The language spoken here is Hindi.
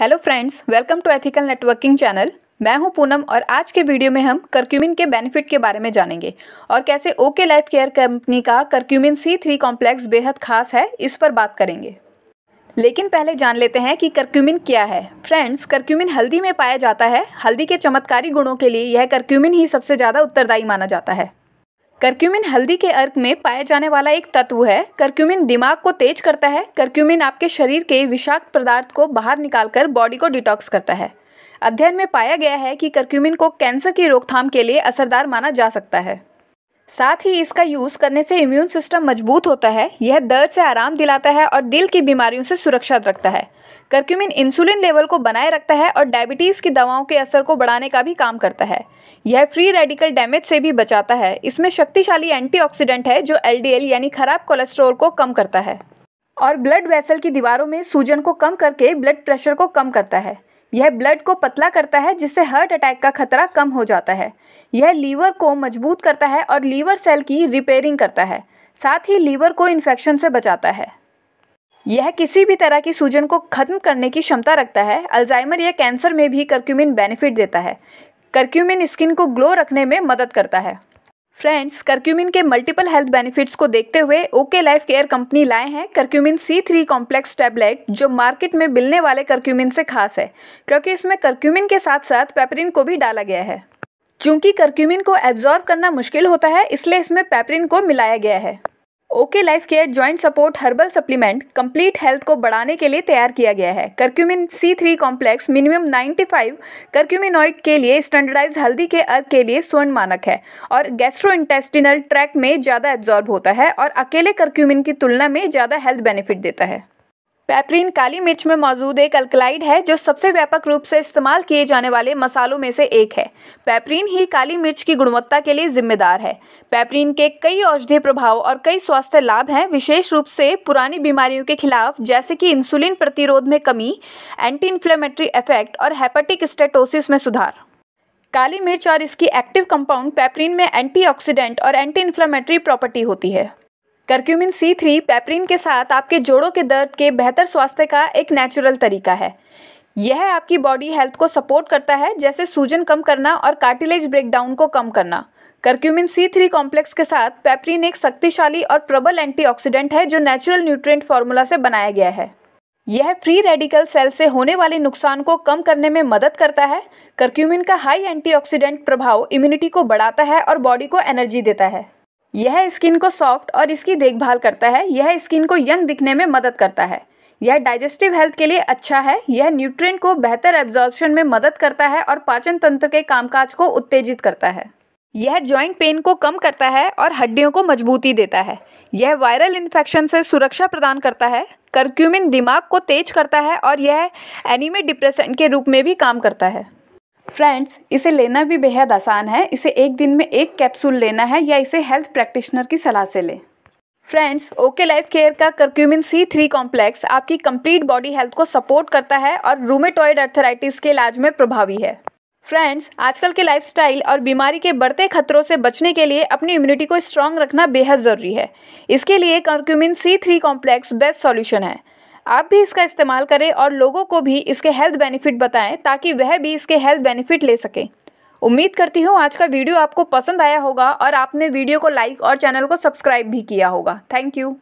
hello friends welcome to ethical networking channel मैं हूं पूनम और आज के वीडियो में हम करक्यूमिन के बेनिफिट के बारे में जानेंगे और कैसे ओके लाइफ केयर कंपनी का करक्यूमिन सी थ्री कॉम्प्लेक्स बेहद खास है इस पर बात करेंगे लेकिन पहले जान लेते हैं कि करक्यूमिन क्या है फ्रेंड्स करक्यूमिन हल्दी में पाया जाता है हल्दी के चमत्कारी गुणों के लिए यह करक्यूमिन ही सबसे ज़्यादा उत्तरदायी माना जाता है करक्यूमिन हल्दी के अर्क में पाया जाने वाला एक तत्व है करक्यूमिन दिमाग को तेज करता है करक्यूमिन आपके शरीर के विषाक्त पदार्थ को बाहर निकालकर बॉडी को डिटॉक्स करता है अध्ययन में पाया गया है कि करक्यूमिन को कैंसर की रोकथाम के लिए असरदार माना जा सकता है साथ ही इसका यूज़ करने से इम्यून सिस्टम मजबूत होता है यह दर्द से आराम दिलाता है और दिल की बीमारियों से सुरक्षा रखता है करक्यूमिन इंसुलिन लेवल को बनाए रखता है और डायबिटीज़ की दवाओं के असर को बढ़ाने का भी काम करता है यह फ्री रेडिकल डैमेज से भी बचाता है इसमें शक्तिशाली एंटीऑक्सीडेंट है जो एल यानी खराब कोलेस्ट्रोल को कम करता है और ब्लड वेसल की दीवारों में सूजन को कम करके ब्लड प्रेशर को कम करता है यह ब्लड को पतला करता है जिससे हार्ट अटैक का खतरा कम हो जाता है यह लीवर को मजबूत करता है और लीवर सेल की रिपेयरिंग करता है साथ ही लीवर को इन्फेक्शन से बचाता है यह किसी भी तरह की सूजन को खत्म करने की क्षमता रखता है अल्जाइमर यह कैंसर में भी करक्यूमिन बेनिफिट देता है करक्यूमिन स्किन को ग्लो रखने में मदद करता है फ्रेंड्स करक्यूमिन के मल्टीपल हेल्थ बेनिफिट्स को देखते हुए ओके लाइफ केयर कंपनी लाए हैं curcumin C three complex tablet जो मार्केट में मिलने वाले करक्यूमिन से खास है क्योंकि इसमें करक्यूमिन के साथ साथ पेपरिन को भी डाला गया है चूंकि करक्यूमिन को एब्जॉर्ब करना मुश्किल होता है इसलिए इसमें पेपरिन को मिलाया गया है OK Life Care joint support herbal supplement complete health को बढ़ाने के लिए तैयार किया गया है curcumin C three complex minimum 95 curcuminoid के लिए स्टैंडर्डाइज हल्दी के अर्क के लिए स्वर्ण मानक है और गैस्ट्रो इंटेस्टिनल ट्रैक में ज़्यादा एब्जॉर्ब होता है और अकेले कर्क्यूमिन की तुलना में ज़्यादा हेल्थ बेनिफिट देता है पेपरिन काली मिर्च में मौजूद एक अल्कलाइड है जो सबसे व्यापक रूप से इस्तेमाल किए जाने वाले मसालों में से एक है पेपरिन ही काली मिर्च की गुणवत्ता के लिए जिम्मेदार है पेपरिन के कई औषधीय प्रभाव और कई स्वास्थ्य लाभ हैं विशेष रूप से पुरानी बीमारियों के खिलाफ जैसे कि इंसुलिन प्रतिरोध में कमी एंटी इन्फ्लेमेटरी इफेक्ट और हेपेटिक स्टेटोसिस में सुधार काली मिर्च और इसकी एक्टिव कंपाउंड पेपरिन में एंटीऑक्सीडेंट और एंटी इन्फ्लेमेटरी प्रॉपर्टी होती है करक्यूमिन सी थ्री पेपरिन के साथ आपके जोड़ों के दर्द के बेहतर स्वास्थ्य का एक नेचुरल तरीका है यह आपकी बॉडी हेल्थ को सपोर्ट करता है जैसे सूजन कम करना और कार्टिलेज ब्रेकडाउन को कम करना करक्यूमिन सी थ्री कॉम्प्लेक्स के साथ पेपरिन एक शक्तिशाली और प्रबल एंटीऑक्सीडेंट है जो नेचुरल न्यूट्रिएंट फार्मूला से बनाया गया है यह फ्री रेडिकल सेल से होने वाले नुकसान को कम करने में मदद करता है करक्यूमिन का हाई एंटीऑक्सीडेंट प्रभाव इम्यूनिटी को बढ़ाता है और बॉडी को एनर्जी देता है यह स्किन को सॉफ्ट और इसकी देखभाल करता है यह स्किन को यंग दिखने में मदद करता है यह डाइजेस्टिव हेल्थ के लिए अच्छा है यह न्यूट्रिएंट को बेहतर एब्जॉर्प्शन में मदद करता है और पाचन तंत्र के कामकाज को उत्तेजित करता है यह जॉइंट पेन को कम करता है और हड्डियों को मजबूती देता है यह वायरल इन्फेक्शन से सुरक्षा प्रदान करता है करक्यूमिन दिमाग को तेज करता है और यह एनीमे डिप्रेसेंट के रूप में भी काम करता है फ्रेंड्स इसे लेना भी बेहद आसान है इसे एक दिन में एक कैप्सूल लेना है या इसे हेल्थ प्रैक्टिशनर की सलाह से लें फ्रेंड्स ओके लाइफ केयर का कर्क्यूमिन सी थ्री कॉम्प्लेक्स आपकी कंप्लीट बॉडी हेल्थ को सपोर्ट करता है और रूमेटॉइड अर्थराइटिस के इलाज में प्रभावी है फ्रेंड्स आजकल के लाइफ और बीमारी के बढ़ते खतरों से बचने के लिए अपनी इम्यूनिटी को स्ट्रांग रखना बेहद ज़रूरी है इसके लिए curcumin C three complex best solution है आप भी इसका इस्तेमाल करें और लोगों को भी इसके हेल्थ बेनिफिट बताएं ताकि वह भी इसके हेल्थ बेनिफिट ले सकें उम्मीद करती हूँ आज का वीडियो आपको पसंद आया होगा और आपने वीडियो को लाइक और चैनल को सब्सक्राइब भी किया होगा थैंक यू